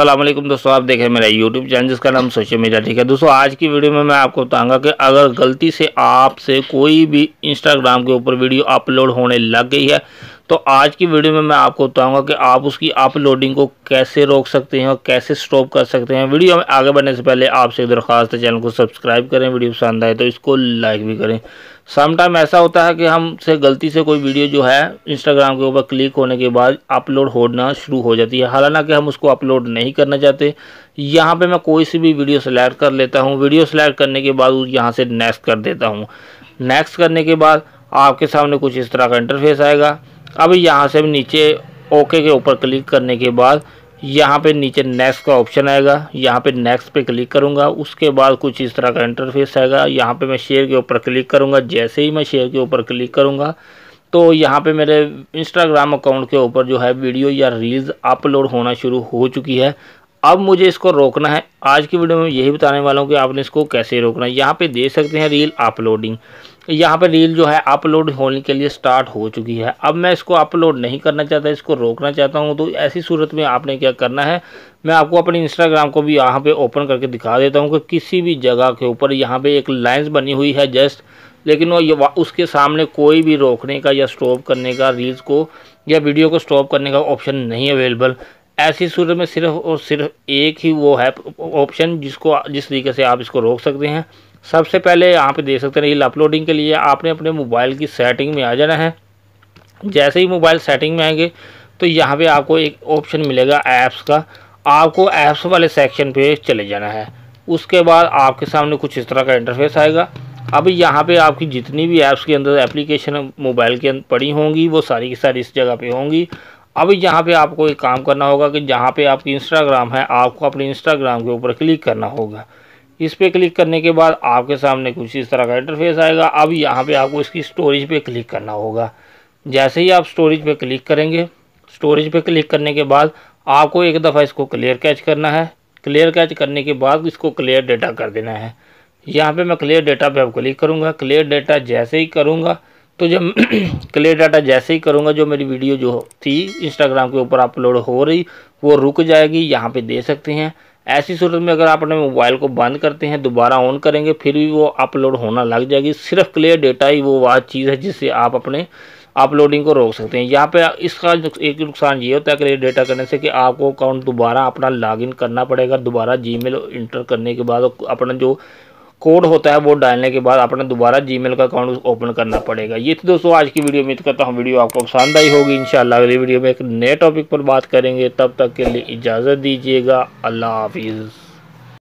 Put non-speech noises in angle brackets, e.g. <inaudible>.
असलम दोस्तों आप देखें मेरा यूट्यूब चैनल जिसका नाम सोशल मीडिया ठीक है दोस्तों आज की वीडियो में मैं आपको बताऊंगा कि अगर गलती से आपसे कोई भी इंस्टाग्राम के ऊपर वीडियो अपलोड होने लग गई है तो आज की वीडियो में मैं आपको बताऊंगा कि आप उसकी अपलोडिंग को कैसे रोक सकते हैं और कैसे स्टॉप कर सकते हैं वीडियो में आगे बढ़ने से पहले आपसे एक दरख्वास्त है चैनल को सब्सक्राइब करें वीडियो पसंद आए तो इसको लाइक भी करें समटाइम ऐसा होता है कि हमसे गलती से कोई वीडियो जो है इंस्टाग्राम के ऊपर क्लिक होने के बाद अपलोड होना शुरू हो जाती है हालांकि हम उसको अपलोड नहीं करना चाहते यहाँ पे मैं कोई सी भी वीडियो सेलेक्ट कर लेता हूँ वीडियो सेलेक्ट करने के बाद यहाँ से नेक्स्ट कर देता हूँ नेक्स्ट करने के बाद आपके सामने कुछ इस तरह का इंटरफेस आएगा अब यहाँ से नीचे ओके के ऊपर क्लिक करने के बाद यहाँ पे नीचे नेक्स्ट का ऑप्शन आएगा यहाँ पे नेक्स्ट पे क्लिक करूँगा उसके बाद कुछ इस तरह का इंटरफेस आएगा यहाँ पे मैं शेयर के ऊपर क्लिक करूँगा जैसे ही मैं शेयर के ऊपर क्लिक करूँगा तो यहाँ पे मेरे इंस्टाग्राम अकाउंट के ऊपर जो है वीडियो या रील्स अपलोड होना शुरू हो चुकी है अब मुझे इसको रोकना है आज की वीडियो में यही बताने वाला हूँ कि आपने इसको कैसे रोकना है यहाँ पे देख सकते हैं रील अपलोडिंग यहाँ पे रील जो है अपलोड होने के लिए स्टार्ट हो चुकी है अब मैं इसको अपलोड नहीं करना चाहता इसको रोकना चाहता हूँ तो ऐसी सूरत में आपने क्या करना है मैं आपको अपने इंस्टाग्राम को भी यहाँ पे ओपन करके दिखा देता हूँ कि किसी भी जगह के ऊपर यहाँ पे एक लाइन्स बनी हुई है जस्ट लेकिन वो उसके सामने कोई भी रोकने का या स्टॉप करने का रील्स को या वीडियो को स्टॉप करने का ऑप्शन नहीं अवेलेबल ऐसी सूरत में सिर्फ और सिर्फ एक ही वो है ऑप्शन जिसको जिस तरीके से आप इसको रोक सकते हैं सबसे पहले यहाँ पे देख सकते हैं रील अपलोडिंग के लिए आपने अपने मोबाइल की सेटिंग में आ जाना है जैसे ही मोबाइल सेटिंग में आएंगे तो यहाँ पे आपको एक ऑप्शन मिलेगा ऐप्स का आपको ऐप्स वाले सेक्शन पे चले जाना है उसके बाद आपके सामने कुछ इस तरह का इंटरफेस आएगा अब यहाँ पे आपकी जितनी भी ऐप्स के अंदर एप्लीकेशन मोबाइल के अंदर पड़ी होंगी वो सारी की सारी इस जगह पे होंगी अब यहाँ पे आपको एक काम करना होगा कि जहाँ पे आपकी इंस्टाग्राम है आपको अपने इंस्टाग्राम के ऊपर क्लिक करना होगा इस पर क्लिक करने के बाद आपके सामने कुछ इस तरह का इंटरफेस आएगा अब यहाँ पे आपको इसकी स्टोरेज पे क्लिक करना होगा जैसे ही आप स्टोरेज पे क्लिक करेंगे स्टोरेज पे क्लिक करने के बाद आपको एक दफ़ा इसको क्लियर कैच करना है क्लियर कैच करने के बाद इसको क्लियर डेटा कर देना है यहाँ पर मैं क्लियर डेटा पर आपको क्लिक करूँगा क्लियर डेटा जैसे ही करूँगा तो जब क्लियर <clears throat> डाटा जैसे ही करूँगा जो मेरी वीडियो जो थी इंस्टाग्राम के ऊपर अपलोड हो रही वो रुक जाएगी यहाँ पर दे सकते हैं ऐसी सूरत में अगर आप अपने मोबाइल को बंद करते हैं दोबारा ऑन करेंगे फिर भी वो अपलोड होना लग जाएगी सिर्फ क्लियर डेटा ही वो वह चीज़ है जिससे आप अपने अपलोडिंग को रोक सकते हैं यहाँ पे इसका एक नुकसान ये होता है क्लियर डेटा करने से कि आपको अकाउंट दोबारा अपना लॉगिन करना पड़ेगा दोबारा जी इंटर करने के बाद अपना जो कोड होता है वो डालने के बाद आपने दोबारा जीमेल का अकाउंट ओपन करना पड़ेगा ये थी दोस्तों आज की वीडियो उम्मीद करता हूँ वीडियो आपको पसंद आई होगी इंशाल्लाह अगली वीडियो में एक नए टॉपिक पर बात करेंगे तब तक के लिए इजाज़त दीजिएगा अल्लाह हाफिज़